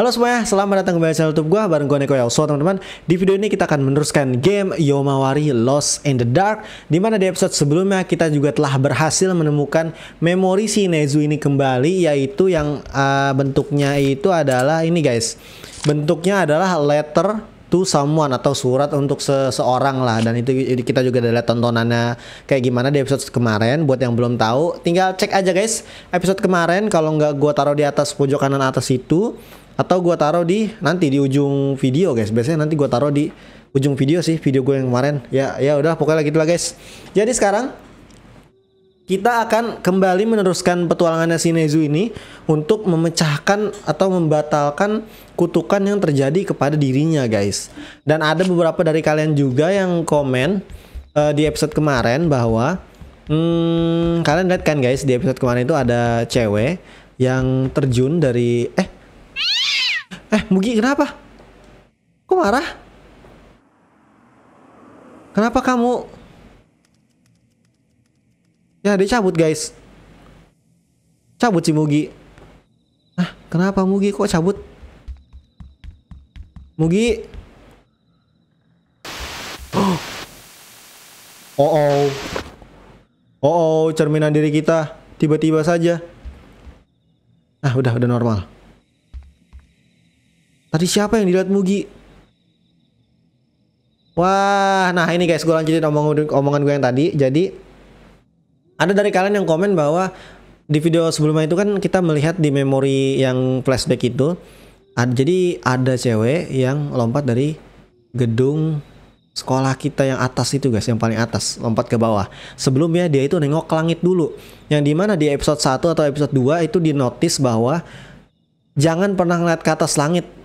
Halo semuanya, selamat datang kembali di channel YouTube gue bareng gue Neko Yauso teman-teman. Di video ini kita akan meneruskan game Yomawari Lost in the Dark di mana di episode sebelumnya kita juga telah berhasil menemukan memori si Nezu ini kembali yaitu yang uh, bentuknya itu adalah ini guys. Bentuknya adalah letter to someone atau surat untuk seseorang lah dan itu kita juga ada lihat tontonannya kayak gimana di episode kemarin buat yang belum tahu tinggal cek aja guys episode kemarin kalau nggak gua taruh di atas pojok kanan atas itu atau gue taruh di nanti di ujung video guys biasanya nanti gue taruh di ujung video sih video gue yang kemarin ya ya udah pokoknya gitulah guys jadi sekarang kita akan kembali meneruskan petualangannya si Nezu ini untuk memecahkan atau membatalkan kutukan yang terjadi kepada dirinya guys. Dan ada beberapa dari kalian juga yang komen uh, di episode kemarin bahwa hmm, kalian lihat kan guys di episode kemarin itu ada cewek yang terjun dari eh Eh, Mugi kenapa? Kok marah? Kenapa kamu? Ya, dia cabut, guys. Cabut si Mugi. Ah, kenapa Mugi kok cabut? Mugi. Oh. Oh, oh. Oh, oh, cerminan diri kita tiba-tiba saja. Nah, udah udah normal. Tadi siapa yang dilihat Mugi? Wah, nah ini guys, gue lanjutin omong omongan gue yang tadi. Jadi ada dari kalian yang komen bahwa di video sebelumnya itu kan kita melihat di memori yang flashback itu, ada, jadi ada cewek yang lompat dari gedung sekolah kita yang atas itu guys, yang paling atas, lompat ke bawah. Sebelumnya dia itu nengok ke langit dulu. Yang dimana di episode 1 atau episode 2 itu dinotis bahwa jangan pernah ngeliat ke atas langit.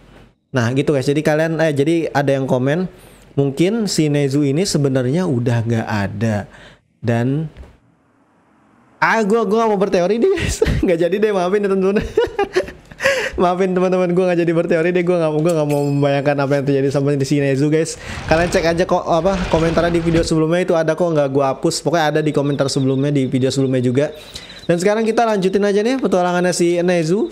Nah, gitu guys. Jadi kalian eh jadi ada yang komen mungkin si Nezu ini sebenarnya udah gak ada dan ah gue gue gak mau berteori deh guys nggak jadi deh maafin ya teman-teman maafin teman-teman gue nggak jadi berteori deh gue nggak gue nggak mau membayangkan apa yang terjadi sama di sini Ezu guys kalian cek aja kok apa komentarnya di video sebelumnya itu ada kok nggak gue hapus pokoknya ada di komentar sebelumnya di video sebelumnya juga dan sekarang kita lanjutin aja nih petualangannya si Nezu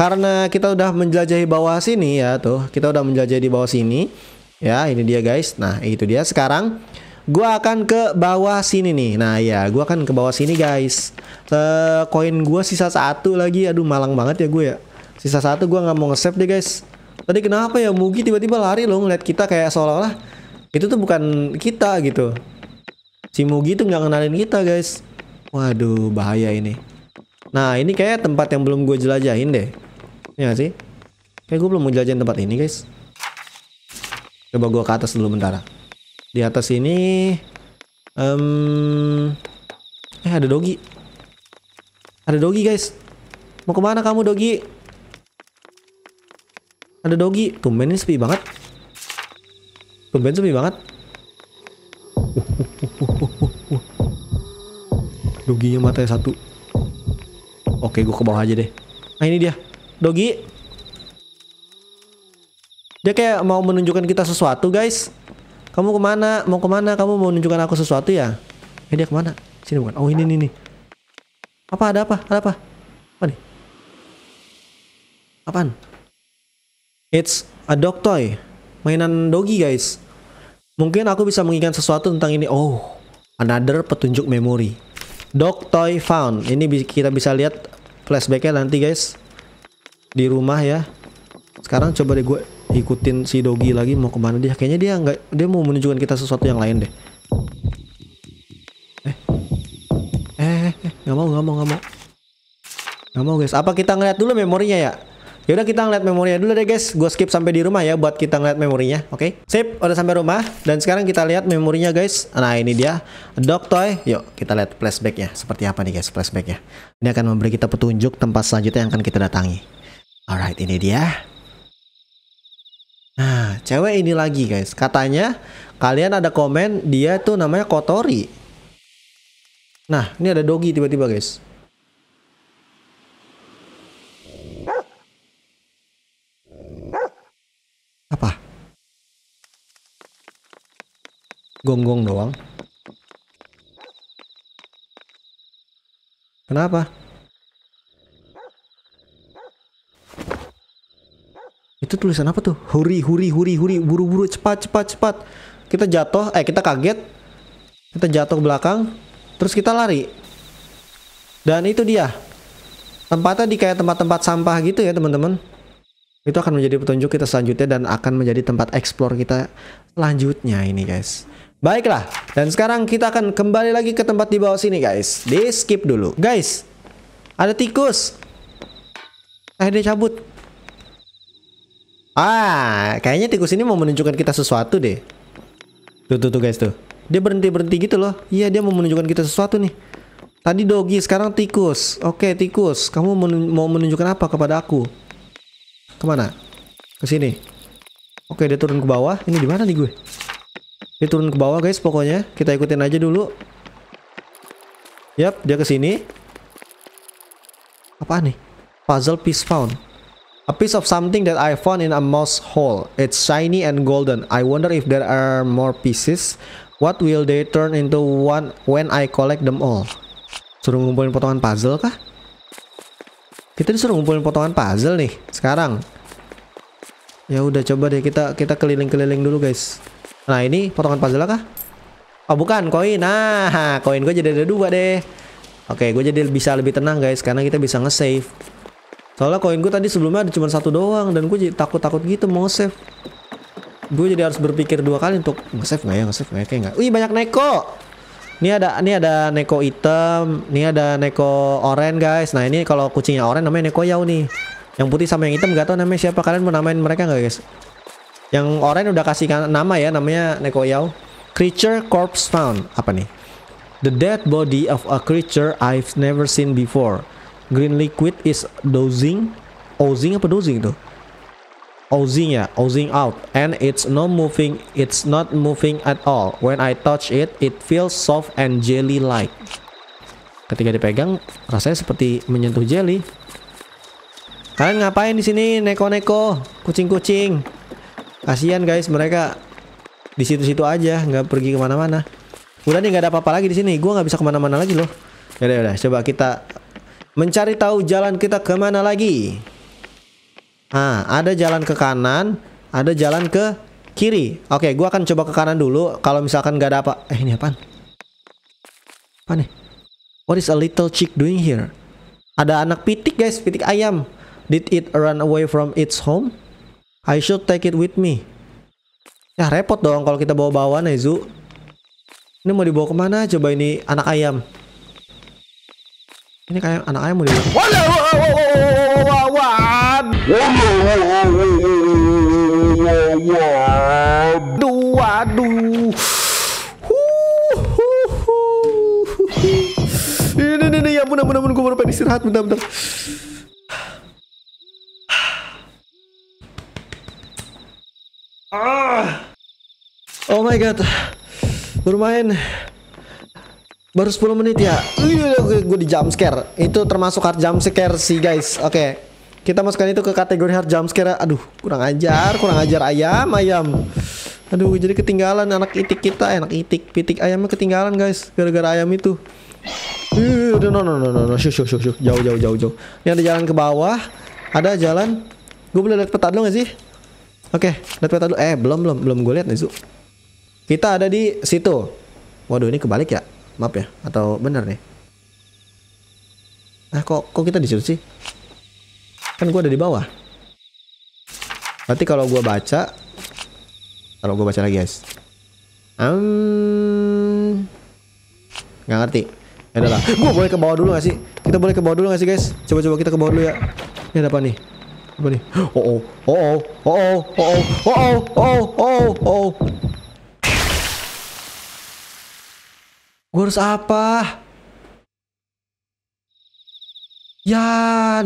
karena kita udah menjelajahi bawah sini ya tuh. Kita udah menjelajahi di bawah sini. Ya, ini dia guys. Nah, itu dia sekarang gua akan ke bawah sini nih. Nah, ya, gua akan ke bawah sini guys. Eh, koin uh, gua sisa satu lagi. Aduh, malang banget ya gue ya. Sisa satu gua nggak mau nge-save deh guys. Tadi kenapa ya Mugi tiba-tiba lari loh ngeliat kita kayak seolah-olah itu tuh bukan kita gitu. Si Mugi tuh nggak kenalin kita guys. Waduh bahaya ini. Nah ini kayak tempat yang belum gue jelajahin deh. Ya gak sih? Kayak gue belum mau jajan tempat ini guys. Coba gue ke atas dulu bentar. Di atas ini... Um, eh ada dogi. Ada dogi guys. Mau kemana kamu dogi? Ada dogi. Tumben ini sepi banget. Tumben sepi banget. Doginya matanya satu. Oke, gue ke bawah aja deh. Nah ini dia. Dogi. Dia kayak mau menunjukkan kita sesuatu, guys. Kamu kemana? Mau kemana? Kamu mau menunjukkan aku sesuatu ya? Eh, dia kemana? Sini bukan? Oh, ini ini. nih. Apa? Ada apa? Ada apa? Apa nih? Apaan? It's a dog toy. Mainan Dogi, guys. Mungkin aku bisa mengingat sesuatu tentang ini. Oh, another petunjuk memori. Dog toy found. Ini kita bisa lihat flashbacknya nanti, guys di rumah ya sekarang coba deh gue ikutin si Dogi lagi mau kemana dia kayaknya dia nggak dia mau menunjukkan kita sesuatu yang lain deh eh eh, eh, eh nggak eh, mau nggak mau nggak mau nggak mau guys apa kita ngeliat dulu memorinya ya Yaudah kita ngeliat memorinya dulu deh guys Gue skip sampai di rumah ya buat kita ngeliat memorinya Oke okay? Sip udah sampai rumah Dan sekarang kita lihat memorinya guys Nah ini dia Dog Toy Yuk kita lihat flashbacknya Seperti apa nih guys flashbacknya Ini akan memberi kita petunjuk tempat selanjutnya yang akan kita datangi Alright, ini dia. Nah, cewek ini lagi guys. Katanya kalian ada komen dia tuh namanya Kotori. Nah, ini ada Dogi tiba-tiba guys. Apa? Gonggong doang. Kenapa? itu tulisan apa tuh huri huri huri huri buru buru cepat cepat cepat kita jatuh eh kita kaget kita jatuh ke belakang terus kita lari dan itu dia tempatnya di kayak tempat-tempat sampah gitu ya teman-teman itu akan menjadi petunjuk kita selanjutnya dan akan menjadi tempat explore kita selanjutnya ini guys Baiklah, dan sekarang kita akan kembali lagi ke tempat di bawah sini guys. Di skip dulu. Guys, ada tikus. Eh, dia cabut. Ah, kayaknya tikus ini mau menunjukkan kita sesuatu deh. Tuh, tuh, tuh guys tuh. Dia berhenti-berhenti gitu loh. Iya, dia mau menunjukkan kita sesuatu nih. Tadi dogi, sekarang tikus. Oke, tikus. Kamu menun mau menunjukkan apa kepada aku? Kemana? Ke sini. Oke, dia turun ke bawah. Ini di mana nih gue? Dia turun ke bawah guys pokoknya. Kita ikutin aja dulu. Yap, dia ke sini. Apa nih? Puzzle piece found. A piece of something that I found in a mouse hole. It's shiny and golden. I wonder if there are more pieces. What will they turn into one when I collect them all? Suruh ngumpulin potongan puzzle kah? Kita disuruh ngumpulin potongan puzzle nih sekarang. Ya udah coba deh kita kita keliling-keliling dulu guys. Nah ini potongan puzzle kah? Oh bukan koin. Nah koin gue jadi ada dua deh. Oke gue jadi bisa lebih tenang guys karena kita bisa nge-save. Soalnya koin gue tadi sebelumnya ada cuma satu doang dan gue takut-takut gitu mau save. Gue jadi harus berpikir dua kali untuk nge-save nggak ya, nge-save nggak ya, kayak nggak. Wih banyak neko. Ini ada ini ada neko hitam, ini ada neko oranye guys. Nah ini kalau kucingnya oranye namanya neko yau nih. Yang putih sama yang hitam gak tau namanya siapa kalian mau namain mereka nggak guys? Yang oranye udah kasih kan, nama ya namanya neko yau. Creature corpse found apa nih? The dead body of a creature I've never seen before. Green liquid is dozing. Ozing apa dozing itu? Ozing ya, ozing out. And it's no moving, it's not moving at all. When I touch it, it feels soft and jelly-like. Ketika dipegang, rasanya seperti menyentuh jelly. Kalian ngapain di sini, neko-neko, kucing-kucing? Kasihan guys, mereka di situ-situ aja, nggak pergi kemana-mana. Udah nih nggak ada apa-apa lagi di sini. Gue nggak bisa kemana-mana lagi loh. Yaudah, yaudah. Coba kita mencari tahu jalan kita kemana lagi. Nah, ada jalan ke kanan, ada jalan ke kiri. Oke, gua akan coba ke kanan dulu. Kalau misalkan nggak ada apa, eh ini apaan? Apa nih? What is a little chick doing here? Ada anak pitik guys, pitik ayam. Did it run away from its home? I should take it with me. Ya repot dong kalau kita bawa bawa nih, ya, Zu. Ini mau dibawa kemana coba ini anak ayam? Ini kayak anak ayam udah. Waduh, waduh. Ini, ini, ini, ya ampun, ampun, ampun, gue baru pengen istirahat, bentar, bentar. Oh my god. Bermain Baru 10 menit ya. Iya, iya, iya, gue di jump scare. Itu termasuk hard jump scare sih guys. Oke. Okay. Kita masukkan itu ke kategori hard jump scare. Aduh, kurang ajar, kurang ajar ayam, ayam. Aduh, jadi ketinggalan anak itik kita, eh, anak itik, pitik ayamnya ketinggalan guys, gara-gara ayam itu. Uh, no no no no no, shush shush shush, jauh jauh jauh jauh. Ini ada jalan ke bawah, ada jalan. Gue boleh lihat peta dulu gak sih? Oke, okay, lihat peta dulu. Eh, belum belum belum gue lihat nih, Kita ada di situ. Waduh, ini kebalik ya. Map ya? Atau bener nih? Ah kok kok kita di situ sih? Kan gua ada di bawah. Berarti kalau gua baca kalau gua baca lagi, guys. Um, nggak ngerti. Ya udahlah. Gua boleh ke bawah dulu gak sih? Kita boleh ke bawah dulu gak sih, guys? Coba-coba kita ke bawah dulu ya. Ini ada apa nih? Apa nih? Oh oh. Oh oh. Oh oh. Oh oh. Oh oh. Oh oh. Oh oh. Gue harus apa? Ya,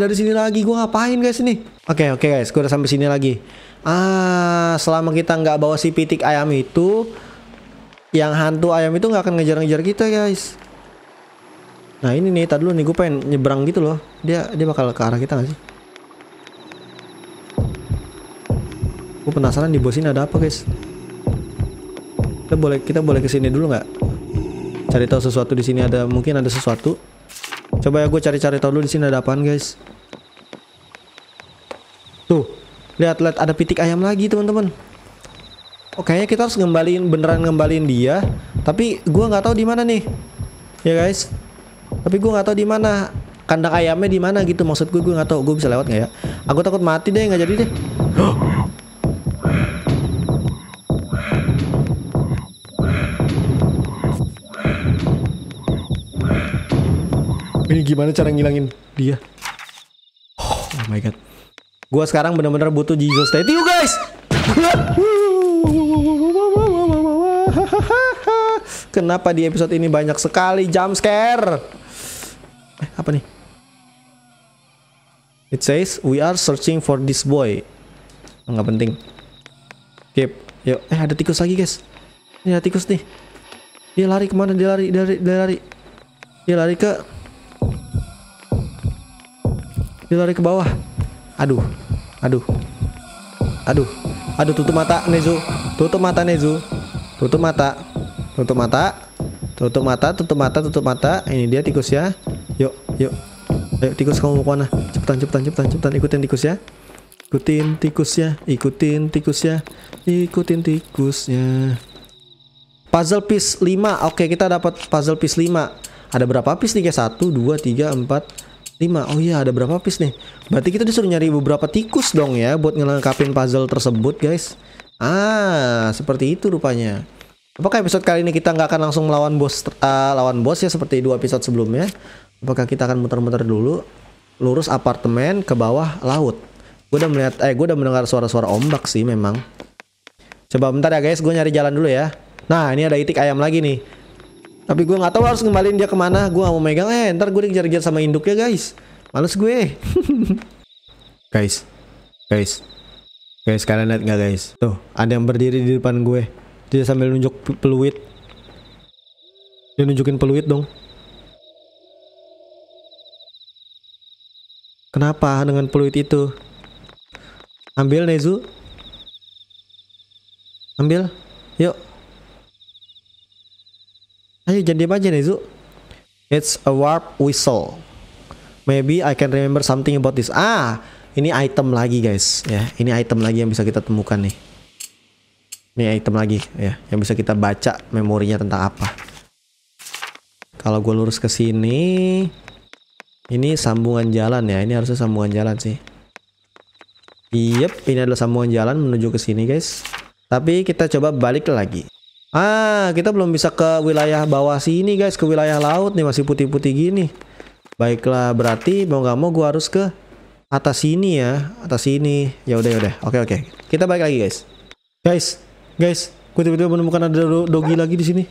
dari sini lagi gue ngapain guys ini? Oke, okay, oke okay guys, gue udah sampai sini lagi. Ah, selama kita nggak bawa si pitik ayam itu, yang hantu ayam itu nggak akan ngejar-ngejar kita guys. Nah ini nih, tadi dulu nih gue pengen nyebrang gitu loh. Dia dia bakal ke arah kita nggak sih? Gue penasaran di bos ini ada apa guys. Kita boleh kita boleh kesini dulu nggak? cari tahu sesuatu di sini ada mungkin ada sesuatu coba ya gue cari-cari tahu dulu di sini ada apaan guys tuh lihat lihat ada pitik ayam lagi teman-teman oh kita harus ngembaliin beneran ngembaliin dia tapi gue nggak tahu di mana nih ya guys tapi gue nggak tahu di mana kandang ayamnya di mana gitu maksud gue gue nggak tahu gue bisa lewat nggak ya aku takut mati deh nggak jadi deh gimana cara ngilangin dia? Oh, oh my god. Gua sekarang bener-bener butuh Jesus. Stay you guys. Kenapa di episode ini banyak sekali jump scare? Eh, apa nih? It says we are searching for this boy. Enggak penting. Keep. Yuk, eh ada tikus lagi, guys. Ini ada tikus nih. Dia lari kemana? Dia lari, dia lari, dia lari. Dia lari ke Lari ke bawah. Aduh. Aduh. Aduh. Aduh tutup mata Nezu. Tutup mata Nezu. Tutup mata. Tutup mata. Tutup mata, tutup mata, tutup mata. Ini dia tikus ya. Yuk, yuk. Ayo tikus kamu mau kemana? Cepetan, cepetan, cepetan, cepetan. Ikutin tikus ya. Ikutin tikusnya, ikutin tikusnya, ikutin tikusnya. Puzzle piece 5. Oke, kita dapat puzzle piece 5. Ada berapa piece nih? 1 2 3 4 5. Oh iya, ada berapa piece nih? Berarti kita disuruh nyari beberapa tikus dong ya buat ngelengkapin puzzle tersebut, guys. Ah, seperti itu rupanya. Apakah episode kali ini kita nggak akan langsung melawan bos uh, lawan bos ya seperti dua episode sebelumnya? Apakah kita akan muter-muter dulu lurus apartemen ke bawah laut? Gue udah melihat eh gue udah mendengar suara-suara ombak sih memang. Coba bentar ya guys, gue nyari jalan dulu ya. Nah, ini ada itik ayam lagi nih. Tapi gue gak tahu harus ngembalin dia kemana. Gue gak mau megang. Eh, ntar gue dikejar-kejar sama induknya guys. Males gue. guys, guys, guys kalian lihat gak guys? Tuh ada yang berdiri di depan gue. Dia sambil nunjuk peluit. Dia nunjukin peluit dong. Kenapa dengan peluit itu? Ambil Nezu. Ambil. Yuk. Ayo jangan diam aja Nezu. It's a warp whistle. Maybe I can remember something about this. Ah, ini item lagi guys ya. Ini item lagi yang bisa kita temukan nih. Ini item lagi ya yang bisa kita baca memorinya tentang apa. Kalau gue lurus ke sini, ini sambungan jalan ya. Ini harusnya sambungan jalan sih. Yep, ini adalah sambungan jalan menuju ke sini guys. Tapi kita coba balik lagi. Ah, kita belum bisa ke wilayah bawah sini guys, ke wilayah laut nih masih putih-putih gini. Baiklah, berarti mau nggak mau gue harus ke atas sini ya, atas sini. Ya udah ya udah. Oke oke. Kita balik lagi guys. Guys, guys, gue tiba-tiba menemukan ada dogi lagi di sini.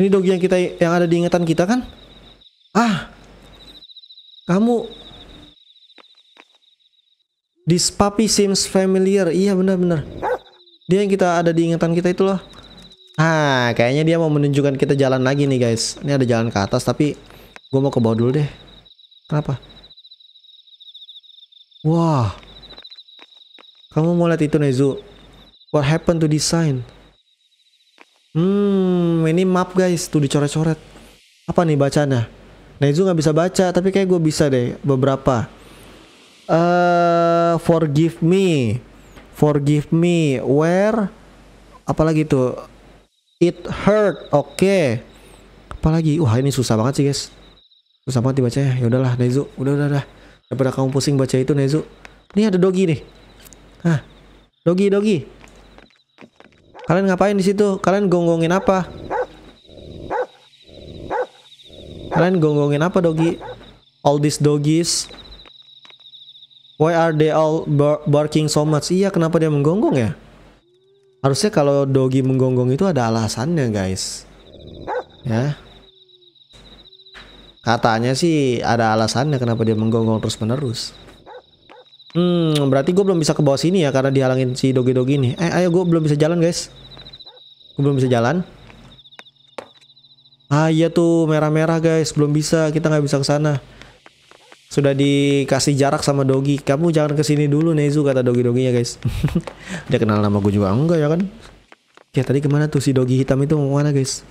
Ini dogi yang kita yang ada di ingatan kita kan? Ah. Kamu This puppy seems familiar. Iya benar-benar. Dia yang kita ada di ingatan kita itu loh. Ah, kayaknya dia mau menunjukkan kita jalan lagi nih guys. Ini ada jalan ke atas tapi gue mau ke bawah dulu deh. Kenapa? Wah. Kamu mau lihat itu Nezu? What happened to design? Hmm, ini map guys, tuh dicoret-coret. Apa nih bacanya? Nezu nggak bisa baca, tapi kayak gue bisa deh beberapa. Eh, uh, forgive me, forgive me, where? Apalagi tuh It hurt. Oke. Okay. Apalagi? Wah, ini susah banget sih, guys. Susah banget dibacanya. Ya udahlah, Nezu. Udah, udah, udah. Daripada kamu pusing baca itu, Nezu. Ini ada dogi nih. Hah. Dogi, dogi. Kalian ngapain di situ? Kalian gonggongin apa? Kalian gonggongin apa, dogi? All these doggies. Why are they all barking so much? Iya, kenapa dia menggonggong ya? Harusnya kalau dogi menggonggong itu ada alasannya, guys. Ya. Katanya sih ada alasannya kenapa dia menggonggong terus-menerus. Hmm, berarti gue belum bisa ke bawah sini ya karena dihalangin si dogi-dogi ini. Eh, ayo gue belum bisa jalan, guys. Gue belum bisa jalan. Ah iya tuh merah-merah guys, belum bisa kita nggak bisa ke sana sudah dikasih jarak sama Dogi. Kamu jangan kesini dulu Nezu kata Dogi-Doginya guys. Dia kenal nama gue juga enggak ya kan? Ya tadi kemana tuh si Dogi hitam itu mau kemana guys?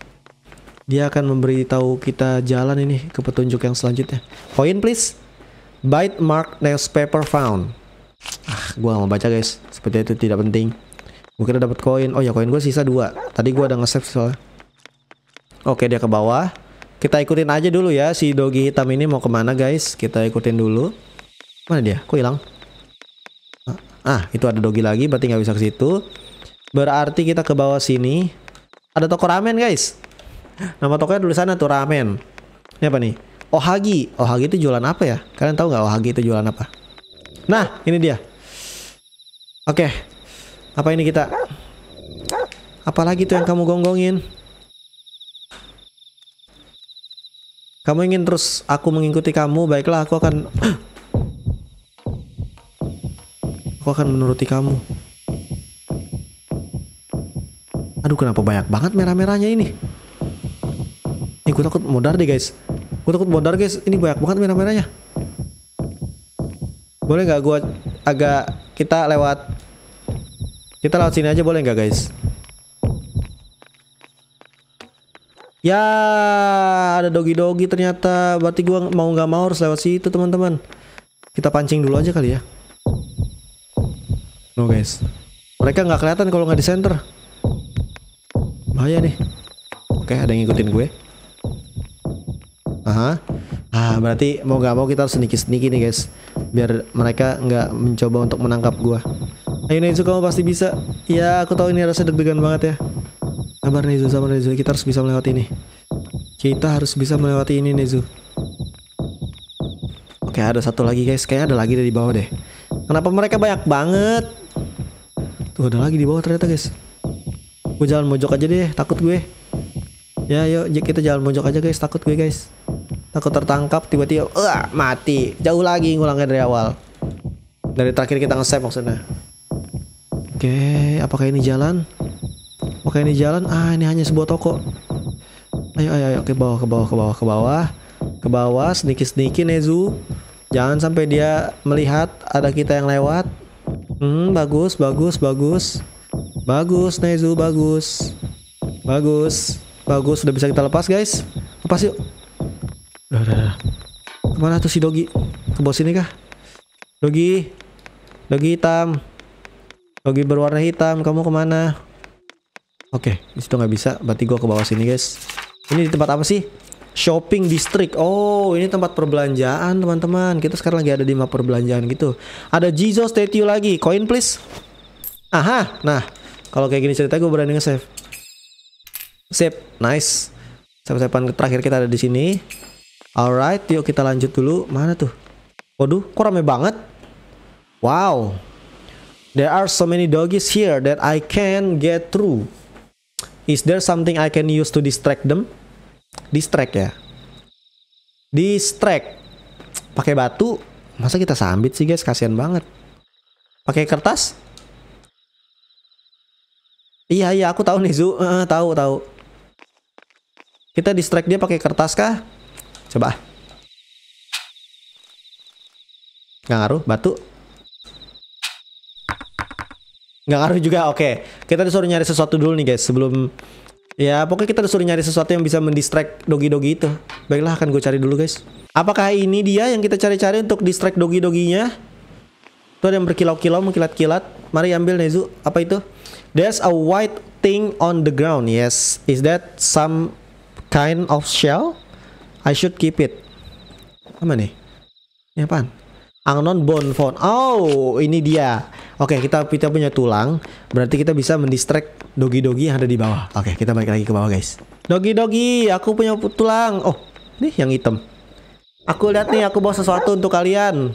Dia akan memberitahu kita jalan ini ke petunjuk yang selanjutnya. Poin please. Bite mark newspaper found. Ah, gua gak mau baca guys. Seperti itu tidak penting. Mungkin dapat koin. Oh ya koin gue sisa dua. Tadi gua ada nge-save soalnya. Oke dia ke bawah. Kita ikutin aja dulu ya si dogi hitam ini mau kemana guys. Kita ikutin dulu. Mana dia? Kok hilang? Ah, ah, itu ada dogi lagi. Berarti nggak bisa ke situ. Berarti kita ke bawah sini. Ada toko ramen guys. Nama tokonya dulu sana tuh ramen. Ini apa nih? Ohagi. Ohagi itu jualan apa ya? Kalian tahu nggak Ohagi itu jualan apa? Nah, ini dia. Oke. Okay. Apa ini kita? Apalagi tuh yang kamu gonggongin? Kamu ingin terus aku mengikuti kamu, baiklah aku akan Aku akan menuruti kamu. Aduh kenapa banyak banget merah-merahnya ini? Ini gue takut modar deh guys. Gue takut modar guys. Ini banyak banget merah-merahnya. Boleh nggak gue agak kita lewat kita lewat sini aja boleh nggak guys? Ya, ada dogi-dogi ternyata. Berarti gua mau nggak mau harus lewat situ, teman-teman. Kita pancing dulu aja kali ya. No, guys. Mereka nggak kelihatan kalau nggak di center. Bahaya nih. Oke, ada yang ngikutin gue. Aha. Ah, berarti mau nggak mau kita harus sedikit-sedikit nih, guys. Biar mereka nggak mencoba untuk menangkap gua. Ayo Nezu, kamu pasti bisa. Ya, aku tahu ini rasanya deg-degan banget ya. Sabar Nezu, sabar Nezu. Kita harus bisa melewati ini. Kita harus bisa melewati ini Nezu. Oke, ada satu lagi guys. Kayaknya ada lagi dari bawah deh. Kenapa mereka banyak banget? Tuh ada lagi di bawah ternyata guys. Gue jalan mojok aja deh, takut gue. Ya yuk kita jalan mojok aja guys, takut gue guys. Takut tertangkap tiba-tiba, uh, mati. Jauh lagi ngulangin dari awal. Dari terakhir kita nge-save maksudnya. Oke, apakah ini jalan? Oke ini jalan ah ini hanya sebuah toko ayo ayo ayo ke bawah ke bawah ke bawah ke bawah ke bawah sedikit sedikit Nezu jangan sampai dia melihat ada kita yang lewat hmm bagus bagus bagus bagus Nezu bagus bagus bagus sudah bisa kita lepas guys lepas yuk udah udah, udah. kemana tuh si Dogi ke bos ini kah Dogi Dogi hitam Dogi berwarna hitam kamu kemana Oke, okay, sudah nggak bisa. Berarti gue ke bawah sini, guys. Ini di tempat apa sih? Shopping District. Oh, ini tempat perbelanjaan, teman-teman. Kita sekarang lagi ada di map perbelanjaan gitu. Ada Jizo statue lagi. Koin, please. Aha, nah. Kalau kayak gini cerita gue berani nge-save. Save. Nice. Save-savean terakhir kita ada di sini. Alright, yuk kita lanjut dulu. Mana tuh? Waduh, kok rame banget? Wow. There are so many doggies here that I can get through. Is there something I can use to distract them? Distract ya. Distract. Pakai batu. Masa kita sambit sih guys, kasihan banget. Pakai kertas? Iya iya, aku tahu nih Zu. Uh, tahu tahu. Kita distract dia pakai kertas kah? Coba. Gak ngaruh, batu. Nggak ngaruh juga, oke. Okay. Kita disuruh nyari sesuatu dulu nih guys, sebelum... Ya, pokoknya kita disuruh nyari sesuatu yang bisa mendistract dogi-dogi itu. Baiklah, akan gue cari dulu guys. Apakah ini dia yang kita cari-cari untuk distract dogi-doginya? Itu ada yang berkilau-kilau, mengkilat-kilat. Mari ambil Nezu. Apa itu? There's a white thing on the ground. Yes. Is that some kind of shell? I should keep it. Apa nih? Ini apaan? unknown bone phone. Oh, ini dia. Oke, okay, kita kita punya tulang, berarti kita bisa mendistract dogi-dogi yang ada di bawah. Ah. Oke, okay, kita balik lagi ke bawah, guys. Dogi-dogi, aku punya tulang. Oh, nih yang hitam. Aku lihat nih, aku bawa sesuatu untuk kalian.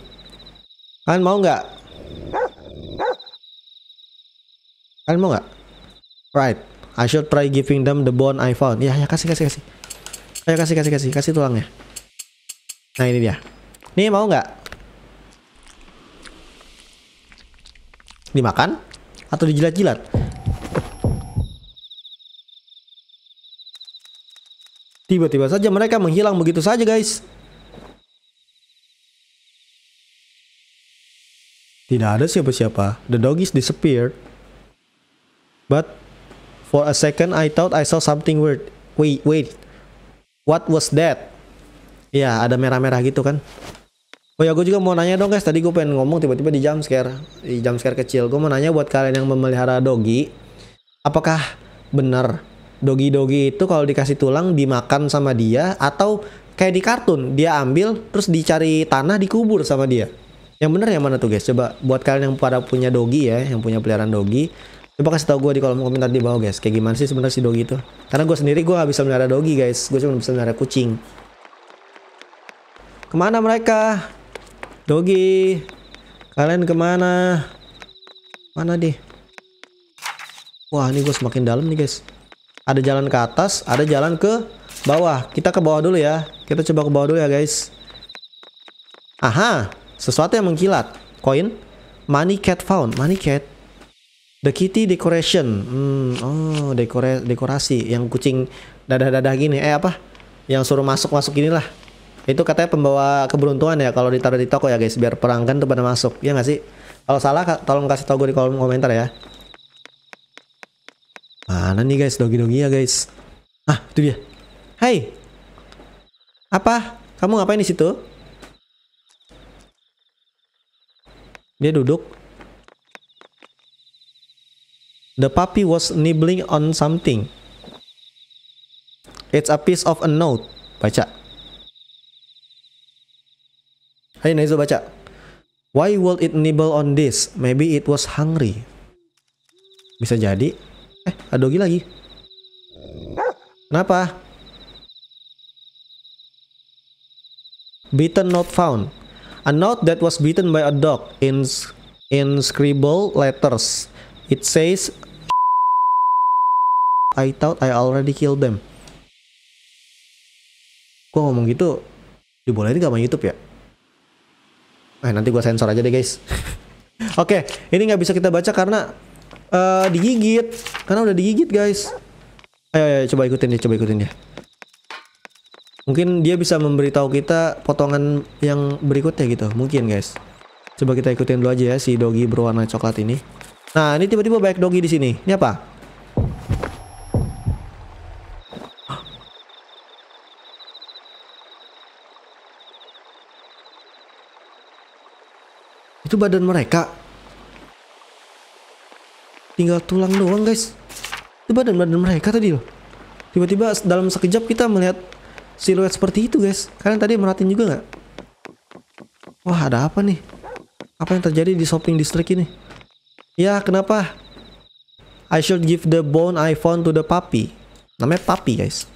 Kalian mau nggak? Kalian mau nggak? Right. I should try giving them the bone I found. Ya, ya kasih kasih kasih. Ayo ya, kasih kasih kasih kasih tulangnya. Nah ini dia. Nih mau nggak? dimakan atau dijilat-jilat? Tiba-tiba saja mereka menghilang begitu saja, guys. Tidak ada siapa-siapa. The doggies disappeared. But for a second I thought I saw something weird. Wait, wait. What was that? Ya, ada merah-merah gitu kan. Oh ya gue juga mau nanya dong guys, tadi gue pengen ngomong tiba-tiba di jump scare, di jump scare kecil. Gue mau nanya buat kalian yang memelihara dogi, apakah benar dogi-dogi itu kalau dikasih tulang dimakan sama dia atau kayak di kartun dia ambil terus dicari tanah dikubur sama dia? Yang benar yang mana tuh guys? Coba buat kalian yang pada punya dogi ya, yang punya peliharaan dogi, coba kasih tau gue di kolom komentar di bawah guys, kayak gimana sih sebenarnya si dogi itu? Karena gue sendiri gue gak bisa melihara dogi guys, gue cuma bisa melihara kucing. Kemana mereka? Dogi, kalian kemana? Mana deh? Wah, ini gue semakin dalam nih guys. Ada jalan ke atas, ada jalan ke bawah. Kita ke bawah dulu ya. Kita coba ke bawah dulu ya guys. Aha, sesuatu yang mengkilat. Koin, money cat found, money cat. The kitty decoration. Hmm, oh, dekore dekorasi yang kucing dadah-dadah gini. Eh apa? Yang suruh masuk-masuk inilah. -masuk itu katanya pembawa keberuntungan ya kalau ditaruh di toko ya guys biar perangkan tuh pada masuk. Ya nggak sih? Kalau salah tolong kasih tau gue di kolom komentar ya. Mana nih guys dogi-dogi ya guys? Ah, itu dia. Hai. Apa? Kamu ngapain di situ? Dia duduk. The puppy was nibbling on something. It's a piece of a note. Baca. Hai Nezo baca. Why would it nibble on this? Maybe it was hungry. Bisa jadi. Eh, ada dogi lagi. Kenapa? Beaten note found. A note that was beaten by a dog in in scribble letters. It says I thought I already killed them. Gua ngomong gitu dibolehin gak sama YouTube ya? Eh nanti gue sensor aja deh guys. Oke, okay, ini nggak bisa kita baca karena uh, digigit. Karena udah digigit guys. Ayo, ayo coba ikutin dia, coba ikutin dia. Mungkin dia bisa memberitahu kita potongan yang berikutnya gitu. Mungkin guys. Coba kita ikutin dulu aja ya si Dogi berwarna coklat ini. Nah, ini tiba-tiba banyak Dogi di sini. Ini apa? Itu badan mereka. Tinggal tulang doang, guys. Itu badan-badan mereka tadi loh. Tiba-tiba dalam sekejap kita melihat siluet seperti itu, guys. Kalian tadi merhatiin juga nggak? Wah, ada apa nih? Apa yang terjadi di shopping district ini? Ya, kenapa? I should give the bone iPhone to the puppy. Namanya puppy, guys.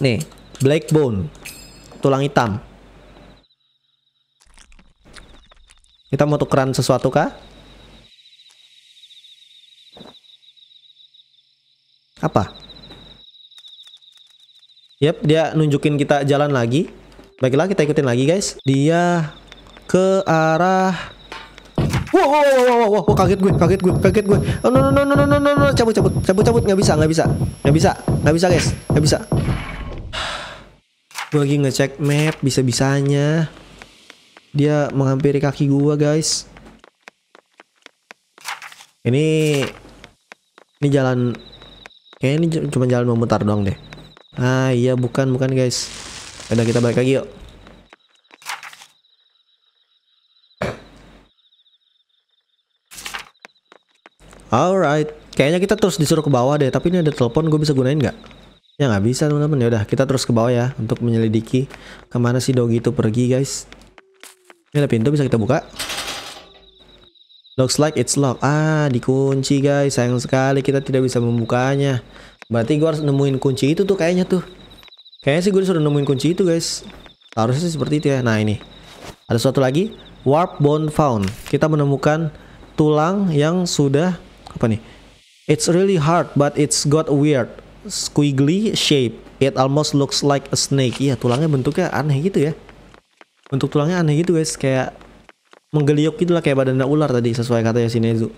Nih, black bone. Tulang hitam. Kita mau tukeran sesuatu kah? Apa? Yap, dia nunjukin kita jalan lagi. Baiklah, kita ikutin lagi, guys. Dia ke arah Wow, wow, wow, wow, wow, wow, kaget gue, kaget gue, kaget gue. Oh, no, no, no, no, no, no, no, no, cabut, cabut, cabut, cabut, nggak bisa, nggak bisa, nggak bisa, nggak bisa, guys, nggak bisa. gue lagi ngecek map, bisa-bisanya. Dia menghampiri kaki gua, guys. Ini ini jalan kayaknya ini cuma jalan memutar doang deh. Ah, iya bukan, bukan, guys. Udah kita balik lagi yuk. Alright, kayaknya kita terus disuruh ke bawah deh. Tapi ini ada telepon, gue bisa gunain nggak? Ya nggak bisa teman-teman. Ya udah, kita terus ke bawah ya untuk menyelidiki kemana si Dogi itu pergi, guys. Ini ada pintu bisa kita buka. Looks like it's locked. Ah, dikunci guys. Sayang sekali kita tidak bisa membukanya. Berarti gue harus nemuin kunci itu tuh kayaknya tuh. Kayaknya sih gue sudah nemuin kunci itu guys. Harusnya sih seperti itu ya. Nah ini. Ada suatu lagi. Warp bone found. Kita menemukan tulang yang sudah apa nih? It's really hard but it's got weird squiggly shape. It almost looks like a snake. Iya, tulangnya bentuknya aneh gitu ya bentuk tulangnya aneh gitu guys kayak menggeliuk gitu lah kayak badan ular tadi sesuai katanya Shinezu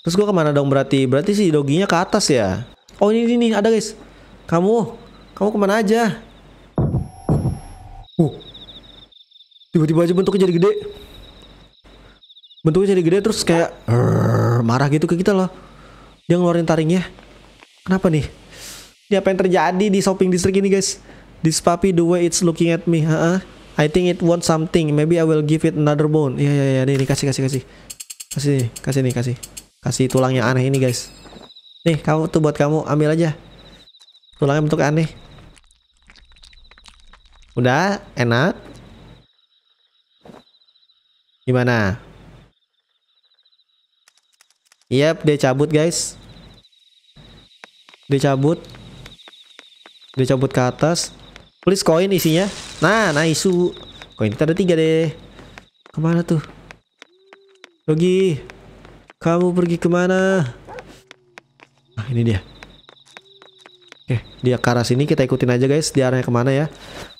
terus gue kemana dong berarti berarti si doginya ke atas ya oh ini nih ada guys kamu kamu kemana aja uh tiba-tiba aja bentuknya jadi gede bentuknya jadi gede terus kayak rrr, marah gitu ke kita loh dia ngeluarin taringnya kenapa nih ini apa yang terjadi di shopping district ini guys this puppy the way it's looking at me ha -ha. I think it want something. Maybe I will give it another bone. Iya, iya, iya. ini Nih, kasih, kasih, kasih. Kasih nih, kasih nih, kasih. Kasih tulang yang aneh ini, guys. Nih, kamu tuh buat kamu. Ambil aja. Tulangnya bentuk aneh. Udah, enak. Gimana? Yap, dia cabut, guys. Dia cabut. Dia cabut ke atas. Please koin isinya. Nah, nah, isu. Koin kita ada tiga deh. Kemana tuh? Logi, kamu pergi kemana? Nah, ini dia. Oke, dia ke arah sini. Kita ikutin aja guys. di arahnya kemana ya?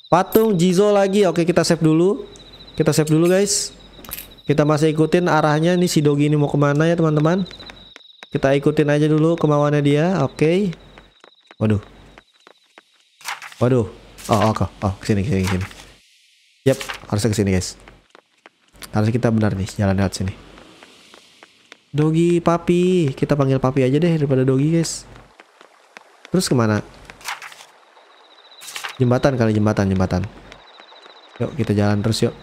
Patung Jizo lagi. Oke, kita save dulu. Kita save dulu guys. Kita masih ikutin arahnya. nih si Dogi ini mau kemana ya teman-teman? Kita ikutin aja dulu kemauannya dia. Oke. Waduh. Waduh. Oh, oke oh, oh kesini, kesini, kesini. Yap, harusnya kesini guys. Harusnya kita benar nih, jalan lewat sini. Dogi, papi. Kita panggil papi aja deh daripada dogi guys. Terus kemana? Jembatan kali, jembatan, jembatan. Yuk, kita jalan terus yuk.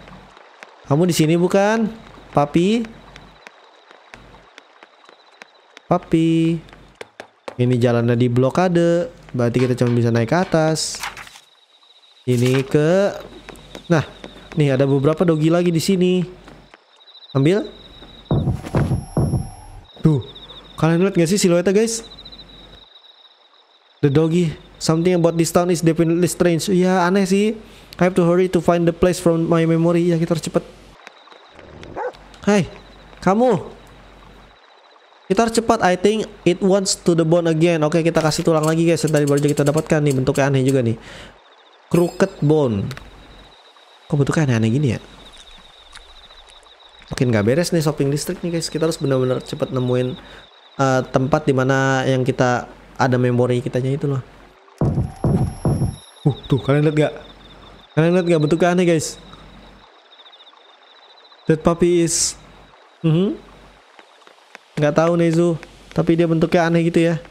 Kamu di sini bukan? Papi? Papi? Ini jalannya di blokade. Berarti kita cuma bisa naik ke atas. Ini ke Nah, nih ada beberapa dogi lagi di sini. Ambil. Tuh, kalian lihat gak sih siluetnya guys? The doggy. Something about this town is definitely strange. Iya, aneh sih. I have to hurry to find the place from my memory. Ya, kita harus cepat. Hai, kamu. Kita harus cepat. I think it wants to the bone again. Oke, kita kasih tulang lagi guys. Tadi baru kita dapatkan nih bentuknya aneh juga nih. Crooked bone. Kok bentuknya aneh-aneh gini ya? Mungkin gak beres nih shopping district nih guys. Kita harus benar-benar cepat nemuin uh, tempat dimana yang kita ada memori kitanya itu loh. Uh, tuh kalian lihat gak? Kalian lihat gak bentuknya aneh guys? That puppy is, mm -hmm. nggak tahu Nezu, tapi dia bentuknya aneh gitu ya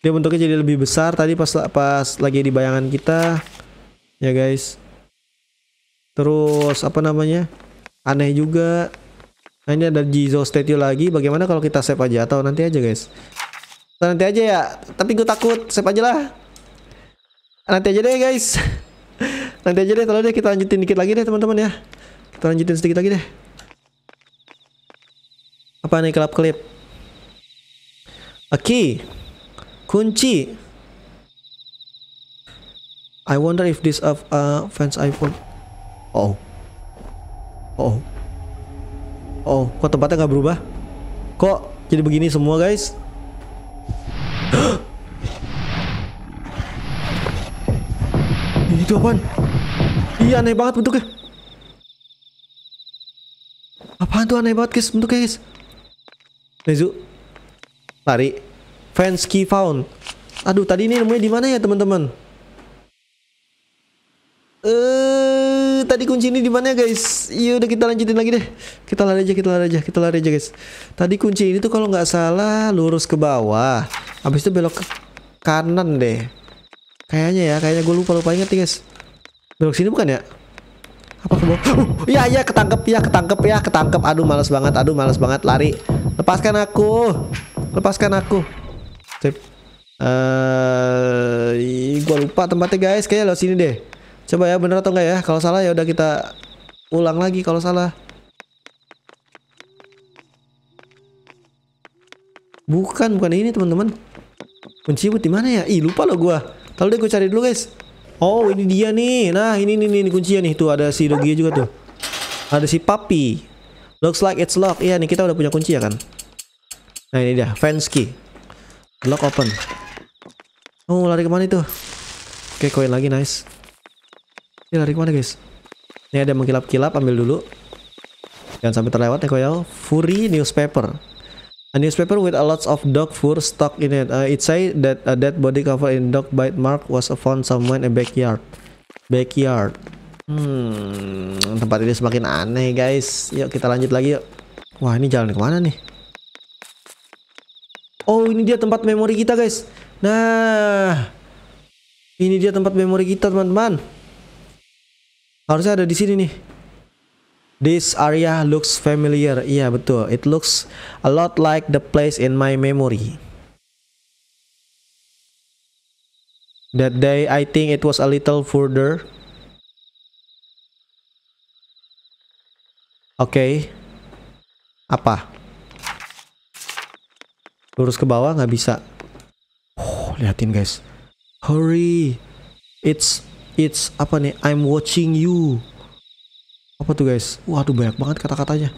dia bentuknya jadi lebih besar tadi pas pas lagi di bayangan kita ya guys terus apa namanya aneh juga nah ini ada Jizo statue lagi bagaimana kalau kita save aja atau nanti aja guys atau nanti aja ya tapi gue takut save aja lah nanti aja deh guys nanti aja deh kalau deh kita lanjutin dikit lagi deh teman-teman ya kita lanjutin sedikit lagi deh apa nih kelap klip oke okay kunci I wonder if this of a uh, fans iPhone oh oh oh kok tempatnya nggak berubah kok jadi begini semua guys itu apaan iya aneh banget bentuknya apaan tuh aneh banget guys bentuknya guys Nezu lari fans key Found. Aduh, tadi ini nemunya di mana ya, teman-teman? Eh, tadi kunci ini di mana ya, guys? Iya, udah kita lanjutin lagi deh. Kita lari aja, kita lari aja, kita lari aja, guys. Tadi kunci ini tuh kalau nggak salah lurus ke bawah. Habis itu belok ke kanan deh. Kayaknya ya, kayaknya gue lupa lupa inget nih, ya, guys. Belok sini bukan ya? apa ke bawah? Uh, ya ya ketangkep ya ketangkep ya ketangkep. Aduh males banget, aduh males banget lari. Lepaskan aku. Lepaskan aku. Sip. uh, gua lupa tempatnya guys. Kayaknya lewat sini deh. Coba ya bener atau enggak ya? Kalau salah ya udah kita ulang lagi kalau salah. Bukan, bukan ini teman-teman. Kunci buat di mana ya? Ih, lupa lo gua. kalau deh gua cari dulu, guys. Oh, ini dia nih. Nah, ini nih ini kuncinya nih. Tuh ada si Dogi juga tuh. Ada si Papi. Looks like it's locked. Iya nih, kita udah punya kunci ya kan. Nah, ini dia, fence key. Lock open. Oh, lari kemana itu? Oke, koin lagi, nice. Ini lari kemana, guys? Ini ada mengkilap-kilap, ambil dulu. Jangan sampai terlewat ya, koyal. Furry newspaper. A newspaper with a lots of dog fur stuck in it. Uh, it say that a dead body covered in dog bite mark was found somewhere in a backyard. Backyard. Hmm, tempat ini semakin aneh guys. Yuk kita lanjut lagi yuk. Wah ini jalan kemana nih? Oh ini dia tempat memori kita guys Nah Ini dia tempat memori kita teman-teman Harusnya ada di sini nih This area looks familiar Iya betul It looks a lot like the place in my memory That day I think it was a little further Oke okay. Apa? lurus ke bawah nggak bisa oh, liatin guys hurry it's it's apa nih I'm watching you apa tuh guys waduh banyak banget kata-katanya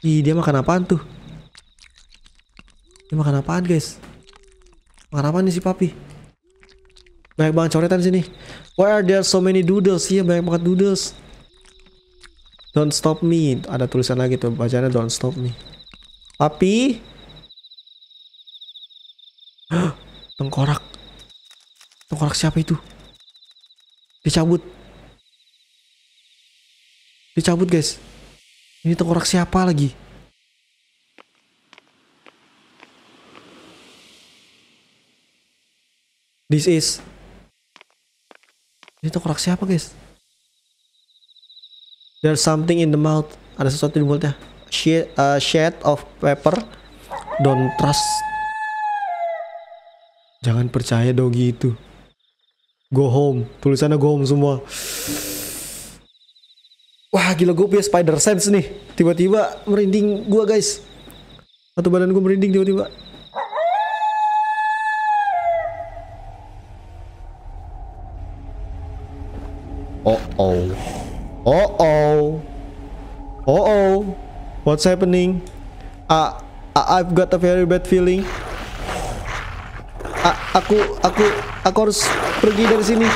ih dia makan apaan tuh dia makan apaan guys makan apaan nih si papi banyak banget coretan sini why are there so many doodles iya banyak banget doodles don't stop me ada tulisan lagi tuh bacanya don't stop me papi Tengkorak. Tengkorak siapa itu? Dicabut. Dicabut, guys. Ini tengkorak siapa lagi? This is. Ini tengkorak siapa, guys? There's something in the mouth. Ada sesuatu di mulutnya. Shade, uh, shade of pepper Don't trust Jangan percaya dogi itu. Go home. Tulisannya go home semua. Wah gila gue punya spider sense nih. Tiba-tiba merinding gue guys. Satu badan gue merinding tiba-tiba. Oh oh. Oh oh. Oh oh. What's happening? Uh, uh, I've got a very bad feeling. Aku, aku, aku harus pergi dari sini.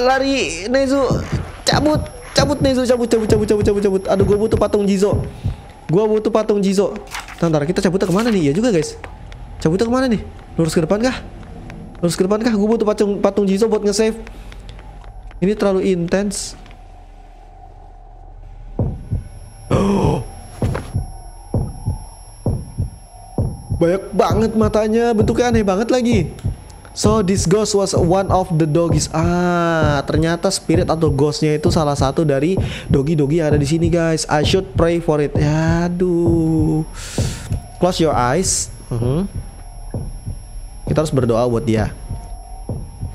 Lari, Nezu, cabut, cabut Nezu, cabut, cabut, cabut, cabut, cabut, cabut. Aduh, gue butuh patung Jizo. Gue butuh patung Jizo. Ntar, kita cabutnya kemana nih? Ya juga guys. Cabutnya kemana nih? Lurus ke depan kah? Lurus ke depan kah? Gue butuh patung patung Jizo buat nge-save. Ini terlalu intens. Banyak banget matanya, bentuknya aneh banget lagi. So this ghost was one of the doggies. Ah, ternyata spirit atau ghostnya itu salah satu dari dogi-dogi yang ada di sini guys. I should pray for it. Ya Aduh. Close your eyes. Uh mhm. -huh. Kita harus berdoa buat dia.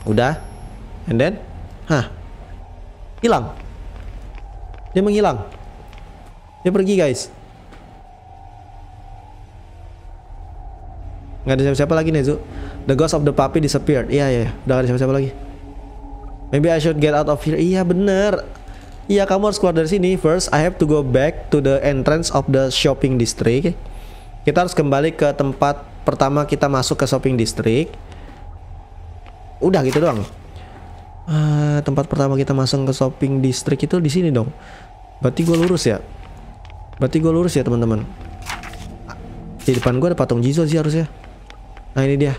Udah. And then, hah, hilang. Dia menghilang. Dia pergi guys. nggak ada siapa-siapa lagi nih Zu the ghost of the puppy disappeared iya, iya iya udah nggak ada siapa-siapa lagi maybe I should get out of here iya bener iya kamu harus keluar dari sini first I have to go back to the entrance of the shopping district kita harus kembali ke tempat pertama kita masuk ke shopping district udah gitu doang uh, tempat pertama kita masuk ke shopping district itu di sini dong berarti gue lurus ya berarti gue lurus ya teman-teman di depan gue ada patung Jizo sih harusnya Nah ini dia.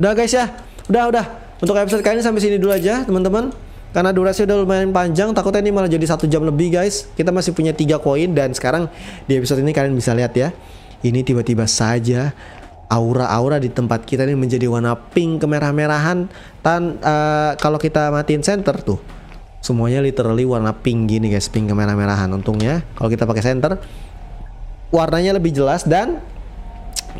Udah guys ya. Udah udah. Untuk episode kali ini sampai sini dulu aja teman-teman. Karena durasi udah lumayan panjang, takutnya ini malah jadi satu jam lebih guys. Kita masih punya tiga koin dan sekarang di episode ini kalian bisa lihat ya. Ini tiba-tiba saja aura-aura di tempat kita ini menjadi warna pink kemerah-merahan. Tan uh, kalau kita matiin center tuh semuanya literally warna pink gini guys, pink kemerah-merahan. Untungnya kalau kita pakai center warnanya lebih jelas dan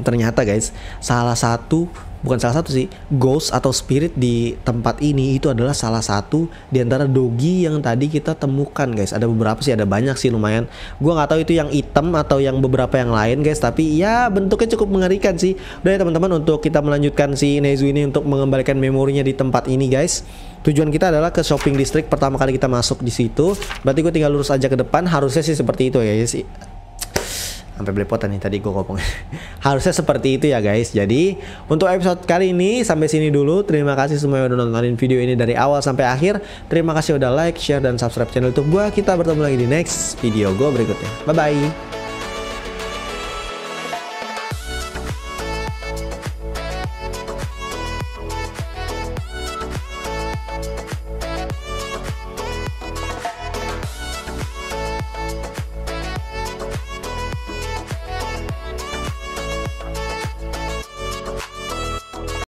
ternyata guys salah satu bukan salah satu sih ghost atau spirit di tempat ini itu adalah salah satu di antara dogi yang tadi kita temukan guys ada beberapa sih ada banyak sih lumayan gua nggak tahu itu yang item atau yang beberapa yang lain guys tapi ya bentuknya cukup mengerikan sih udah ya teman-teman untuk kita melanjutkan si Nezu ini untuk mengembalikan memorinya di tempat ini guys tujuan kita adalah ke shopping district pertama kali kita masuk di situ berarti gue tinggal lurus aja ke depan harusnya sih seperti itu ya guys sampai belepotan nih tadi gue ngomong harusnya seperti itu ya guys jadi untuk episode kali ini sampai sini dulu terima kasih semua yang udah nontonin video ini dari awal sampai akhir terima kasih udah like share dan subscribe channel youtube gue kita bertemu lagi di next video gue berikutnya bye bye